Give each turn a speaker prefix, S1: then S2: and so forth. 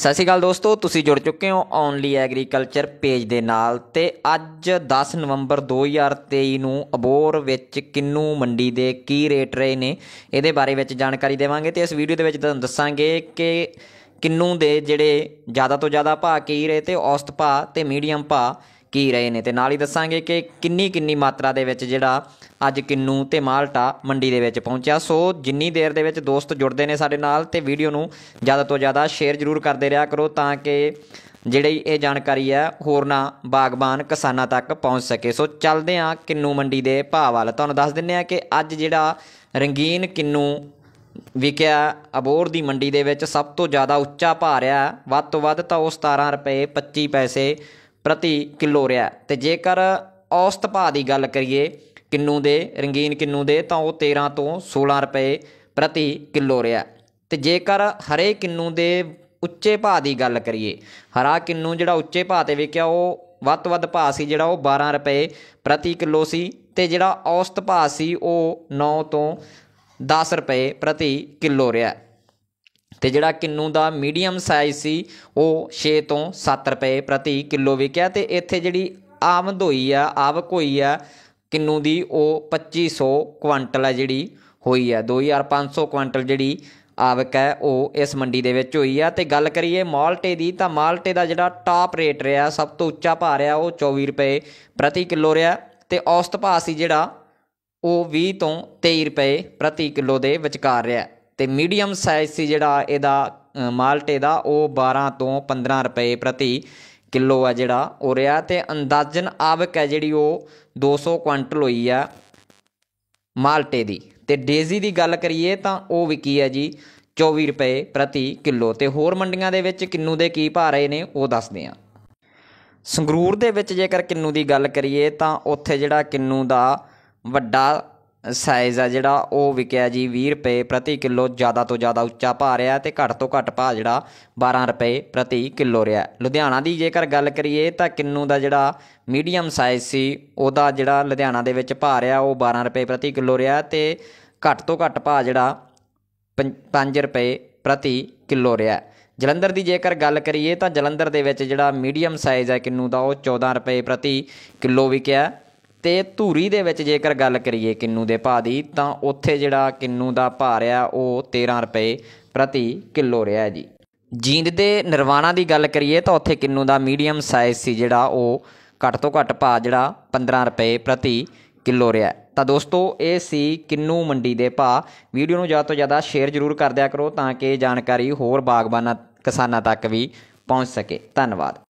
S1: ਸਤਿ ਸ਼੍ਰੀ ਅਕਾਲ ਦੋਸਤੋ ਤੁਸੀਂ ਜੁੜ ਚੁੱਕੇ ਹੋ ਓਨਲੀ ਐਗਰੀਕਲਚਰ ਪੇਜ ਦੇ ਨਾਲ ਤੇ ਅੱਜ 10 ਨਵੰਬਰ 2023 ਨੂੰ ਅਬੋਰ ਵਿੱਚ ਕਿੰਨੂ ਮੰਡੀ ਦੇ ਕੀ ਰੇਟ ਰਹੇ ਨੇ ਇਹਦੇ ਬਾਰੇ ਵਿੱਚ ਜਾਣਕਾਰੀ ਦੇਵਾਂਗੇ ਤੇ ਇਸ ਵੀਡੀਓ ਦੇ ਵਿੱਚ ਤੁਹਾਨੂੰ ਦੱਸਾਂਗੇ ਕਿ ਕਿੰਨੂ ਦੇ ਜਿਹੜੇ ਜ਼ਿਆਦਾ ਤੋਂ ਜ਼ਿਆਦਾ ਭਾਅ ਕੀ ਰਹੇ ਤੇ ਔਸਤ ਭਾਅ ਤੇ ਮੀਡੀਅਮ ਭਾਅ ਕੀ ਰਹੇ ਨੇ ਤੇ ਨਾਲ ਹੀ ਦੱਸਾਂਗੇ ਕਿ ਕਿੰਨੀ ਕਿੰਨੀ ਮਾਤਰਾ ਦੇ ਵਿੱਚ ਜਿਹੜਾ ਅੱਜ ਕਿੰਨੂ ਤੇ ਮਾਲਟਾ ਮੰਡੀ ਦੇ ਵਿੱਚ ਪਹੁੰਚਿਆ ਸੋ ਜਿੰਨੀ ਦੇਰ ਦੇ ਵਿੱਚ ਦੋਸਤ ਜੁੜਦੇ ਨੇ ਸਾਡੇ ਨਾਲ ਤੇ ਵੀਡੀਓ ਨੂੰ ਜ਼ਿਆਦਾ ਤੋਂ ਜ਼ਿਆਦਾ ਸ਼ੇਅਰ ਜ਼ਰੂਰ ਕਰਦੇ ਰਿਹਾ ਕਰੋ ਤਾਂ ਕਿ ਜਿਹੜੀ ਇਹ ਜਾਣਕਾਰੀ ਹੈ ਹੋਰਨਾ ਬਾਗਬਾਨ ਕਿਸਾਨਾਂ ਤੱਕ ਪਹੁੰਚ ਸਕੇ ਸੋ ਚੱਲਦੇ ਹਾਂ ਕਿੰਨੂ ਮੰਡੀ ਦੇ ਭਾਅ ਵੱਲ ਤੁਹਾਨੂੰ ਦੱਸ ਦਿੰਨੇ ਆ ਕਿ ਅੱਜ ਜਿਹੜਾ ਰੰਗੀਨ ਕਿੰਨੂ ਵਿਕਿਆ ਅਬੋਰ ਦੀ ਮੰਡੀ ਦੇ ਵਿੱਚ ਸਭ ਤੋਂ ਜ਼ਿਆਦਾ ਉੱਚਾ ਭਾਅ ਰਿਹਾ ਵੱਧ ਤੋਂ ਵੱਧ ਤਾਂ ਉਹ 17 ਰੁਪਏ 25 ਪੈਸੇ ਪ੍ਰਤੀ ਕਿਲੋ ਰਿਹਾ ਤੇ ਜੇਕਰ ਔਸਤ ਭਾਅ ਦੀ ਗੱਲ ਕਰੀਏ ਕਿੰਨੂ ਦੇ ਰੰਗੀਨ ਕਿੰਨੂ ਦੇ ਤਾਂ ਉਹ 13 ਤੋਂ 16 ਰੁਪਏ ਪ੍ਰਤੀ ਕਿਲੋ ਰਿਹਾ ਤੇ ਜੇਕਰ ਹਰੇ ਕਿੰਨੂ ਦੇ ਉੱਚੇ ਭਾਅ ਦੀ ਗੱਲ ਕਰੀਏ ਹਰਾ ਕਿੰਨੂ ਜਿਹੜਾ ਉੱਚੇ ਭਾਅ ਤੇ ਵਿਕਿਆ ਉਹ ਵੱਧ ਤੋਂ ਵੱਧ ਭਾਅ ਸੀ ਜਿਹੜਾ ਉਹ 12 ਰੁਪਏ ਪ੍ਰਤੀ ਕਿਲੋ ਸੀ ਤੇ ਜਿਹੜਾ ਔਸਤ ਭਾਅ ਸੀ ਉਹ 9 ਤੋਂ 10 ਰੁਪਏ ਪ੍ਰਤੀ ਕਿਲੋ ਰਿਹਾ ਤੇ ਜਿਹੜਾ ਕਿੰਨੂ ਦਾ ਮੀਡੀਅਮ ਸਾਈਜ਼ ਸੀ ਉਹ 6 ਤੋਂ 7 ਰੁਪਏ ਪ੍ਰਤੀ ਕਿਲੋ ਵਿਕਿਆ ਤੇ ਇੱਥੇ ਜਿਹੜੀ ਆਮਦ ਹੋਈ ਆ ਆਵਕ ਹੋਈ ਆ ਕਿੰਨੂ ਦੀ ਉਹ 2500 ਕੁਆਂਟਲ ਆ ਜਿਹੜੀ ਹੋਈ ਆ 2500 ਕੁਆਂਟਲ ਜਿਹੜੀ ਆਵਕ ਹੈ ਉਹ ਇਸ ਮੰਡੀ ਦੇ ਵਿੱਚ ਹੋਈ ਆ ਤੇ ਗੱਲ ਕਰੀਏ ਮਾਲਟੇ ਦੀ ਤਾਂ ਮਾਲਟੇ ਦਾ ਜਿਹੜਾ ਟਾਪ ਰੇਟ ਰਿਹਾ ਸਭ ਤੋਂ ਉੱਚਾ ਭਾਅ ਰਿਹਾ ਉਹ 24 ਰੁਪਏ ਪ੍ਰਤੀ ਕਿਲੋ ਰਿਹਾ ਤੇ ਔਸਤ ਭਾਅ ਸੀ ਜਿਹੜਾ ਉਹ 20 ਤੋਂ 23 ਰੁਪਏ ਪ੍ਰਤੀ ਕਿਲੋ ਦੇ ਵਿਚਕਾਰ ਰਿਹਾ ਤੇ ਮੀਡੀਅਮ ਸਾਈਜ਼ ਸੀ ਜਿਹੜਾ ਇਹਦਾ ਮਾਲਟੇ ਦਾ ਉਹ 12 ਤੋਂ 15 ਰੁਪਏ ਪ੍ਰਤੀ ਕਿਲੋ ਆ ਜਿਹੜਾ ਉਹ ਰਿਹਾ ਤੇ ਅੰਦਾਜ਼ਨ ਆਵਕ ਹੈ ਜਿਹੜੀ ਉਹ 200 ਕੁਇੰਟਲ ਹੋਈ ਆ ਮਾਲਟੇ ਦੀ ਤੇ ਡੇਜ਼ੀ ਦੀ ਗੱਲ ਕਰੀਏ ਤਾਂ ਉਹ ਵਿਕੀ ਹੈ ਜੀ 24 ਰੁਪਏ ਪ੍ਰਤੀ ਕਿਲੋ ਤੇ ਹੋਰ ਮੰਡੀਆਂ ਦੇ ਵਿੱਚ ਕਿੰਨੂ ਦੇ ਕੀ ਭਾਅ ਰਹੇ ਨੇ ਉਹ ਦੱਸਦੇ ਆ ਸੰਗਰੂਰ ਦੇ ਵਿੱਚ ਜੇਕਰ ਕਿੰਨੂ ਦੀ ਗੱਲ ਕਰੀਏ ਤਾਂ ਉੱਥੇ ਜਿਹੜਾ ਕਿੰਨੂ ਦਾ ਵੱਡਾ ਸਾਈਜ਼ ਆ ਜਿਹੜਾ ਉਹ ਵਿਕਿਆ ਜੀ 20 ਰੁਪਏ ਪ੍ਰਤੀ ਕਿਲੋ ਜ਼ਿਆਦਾ ਤੋਂ ਜ਼ਿਆਦਾ ਉੱਚਾ ਭਾਅ ਰਿਹਾ ਤੇ ਘੱਟ ਤੋਂ ਘੱਟ ਭਾ ਜਿਹੜਾ 12 ਰੁਪਏ ਪ੍ਰਤੀ ਕਿਲੋ ਰਿਹਾ ਲੁਧਿਆਣਾ ਦੀ ਜੇਕਰ ਗੱਲ ਕਰੀਏ ਤਾਂ ਕਿੰਨੂ ਦਾ ਜਿਹੜਾ ਮੀਡੀਅਮ ਸਾਈਜ਼ ਸੀ ਉਹਦਾ ਜਿਹੜਾ ਲੁਧਿਆਣਾ ਦੇ ਵਿੱਚ ਭਾਅ ਰਿਹਾ ਉਹ 12 ਰੁਪਏ ਪ੍ਰਤੀ ਕਿਲੋ ਰਿਹਾ ਤੇ ਘੱਟ ਤੋਂ ਘੱਟ ਭਾ ਜਿਹੜਾ 5 ਰੁਪਏ ਪ੍ਰਤੀ ਕਿਲੋ ਰਿਹਾ ਜਲੰਧਰ ਦੀ ਜੇਕਰ ਗੱਲ ਕਰੀਏ ਤਾਂ ਜਲੰਧਰ ਦੇ ਵਿੱਚ ਜਿਹੜਾ ਮੀਡੀਅਮ ਸਾਈਜ਼ ਹੈ ਕਿੰਨੂ ਦਾ ਉਹ 14 ਰੁਪਏ ਪ੍ਰਤੀ ਕਿਲੋ ਵਿਕਿਆ ਤੇ ਧੂਰੀ ਦੇ ਵਿੱਚ ਜੇਕਰ ਗੱਲ ਕਰੀਏ ਕਿੰਨੂ ਦੇ ਭਾਅ ਦੀ ਤਾਂ ਉੱਥੇ ਜਿਹੜਾ ਕਿੰਨੂ ਦਾ ਭਾਅ ਰਿਹਾ ਉਹ 13 ਰੁਪਏ ਪ੍ਰਤੀ ਕਿਲੋ ਰਿਹਾ ਜੀ ਜੀਂਦ ਦੇ ਨਿਰਵਾਣਾ ਦੀ ਗੱਲ ਕਰੀਏ ਤਾਂ ਉੱਥੇ ਕਿੰਨੂ ਦਾ ਮੀਡੀਅਮ ਸਾਈਜ਼ ਸੀ ਜਿਹੜਾ ਉਹ ਘੱਟ ਤੋਂ ਘੱਟ ਭਾਅ ਜਿਹੜਾ 15 ਰੁਪਏ ਪ੍ਰਤੀ ਕਿਲੋ ਰਿਹਾ ਤਾਂ ਦੋਸਤੋ ਇਹ ਸੀ ਕਿੰਨੂ ਮੰਡੀ ਦੇ ਭਾਅ ਵੀਡੀਓ ਨੂੰ ਜ਼ਿਆਦਾ ਤੋਂ ਜ਼ਿਆਦਾ ਸ਼ੇਅਰ ਜ਼ਰੂਰ ਕਰ ਦਿਆ ਕਰੋ ਤਾਂ ਕਿ ਜਾਣਕਾਰੀ ਹੋਰ ਬਾਗਬਾਨਾਂ ਕਿਸਾਨਾਂ ਤੱਕ ਵੀ ਪਹੁੰਚ ਸਕੇ ਧੰਨਵਾਦ